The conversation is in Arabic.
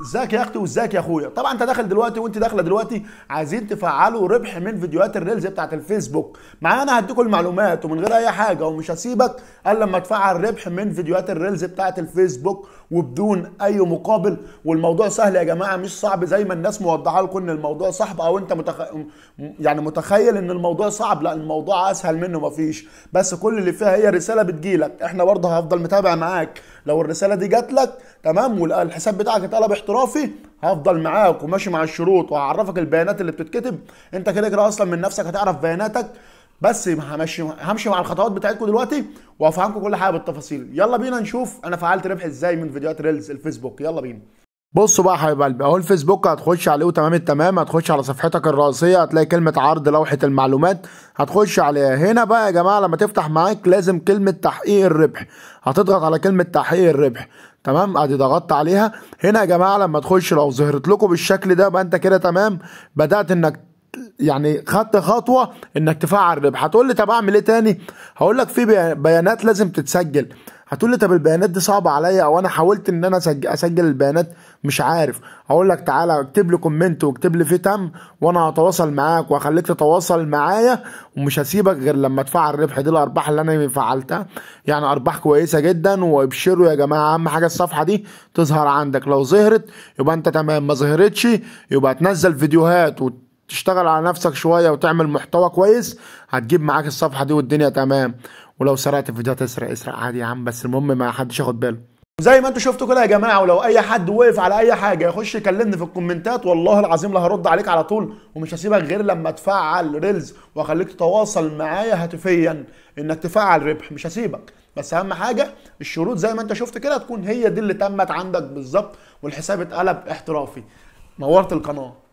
ازيك يا اختي وازيك يا اخويا طبعا انت داخل دلوقتي وانت داخله دلوقتي عايزين تفعلوا ربح من فيديوهات الريلز بتاعت الفيسبوك معانا هديكم المعلومات ومن غير اي حاجه ومش هسيبك الا لما تفعل ربح من فيديوهات الريلز بتاعت الفيسبوك وبدون اي مقابل والموضوع سهل يا جماعه مش صعب زي ما الناس موضحه لكم ان الموضوع صعب او انت متخ... يعني متخيل ان الموضوع صعب لا الموضوع اسهل منه مفيش بس كل اللي فيها هي رساله بتجيلك احنا برضه هفضل متابع معاك لو الرساله دي جات لك تمام والحساب بتاعك اتقلب احترافي هفضل معاك وماشي مع الشروط وهعرفك البيانات اللي بتتكتب انت كده كده اصلا من نفسك هتعرف بياناتك بس همشي همشي مع الخطوات بتاعتكم دلوقتي وافهمكم كل حاجه بالتفاصيل يلا بينا نشوف انا فعلت ربح ازاي من فيديوهات ريلز الفيسبوك يلا بينا بصوا بقى يا قلبي اهو الفيسبوك هتخش عليه وتمام التمام هتخش على صفحتك الرئيسيه هتلاقي كلمه عرض لوحه المعلومات هتخش عليها هنا بقى يا جماعه لما تفتح معاك لازم كلمه تحقيق الربح هتضغط على كلمه تحقيق الربح تمام ادي ضغطت عليها هنا يا جماعه لما تخش لو ظهرت لكم بالشكل ده بقى انت كده تمام بدات انك يعني خدت خطوه انك تفعل ربح هتقول لي طب اعمل ايه تاني هقول لك في بيانات لازم تتسجل هتقول لي طب البيانات دي صعبه عليا او انا حاولت ان انا اسجل, البيانات مش عارف اقول لك تعالى اكتب لي كومنت واكتب لي في تم وانا هتواصل معاك وهخليك تتواصل معايا ومش هسيبك غير لما ادفع الربح دي الارباح اللي انا فعلتها يعني ارباح كويسه جدا وابشروا يا جماعه اهم حاجه الصفحه دي تظهر عندك لو ظهرت يبقى انت تمام ما ظهرتش يبقى تنزل فيديوهات وت تشتغل على نفسك شويه وتعمل محتوى كويس هتجيب معاك الصفحه دي والدنيا تمام ولو سرقت فيديوهات اسرق اسرق عادي يا عم بس المهم ما حدش ياخد باله زي ما انتم شفتوا كده يا جماعه ولو اي حد وقف على اي حاجه يخش يكلمني في الكومنتات والله العظيم لا هرد عليك على طول ومش هسيبك غير لما تفعل ريلز واخليك تتواصل معايا هاتفيا انك تفعل ربح مش هسيبك بس اهم حاجه الشروط زي ما انت شفت كده تكون هي دي اللي تمت عندك بالظبط والحساب اتقلب احترافي نورت القناه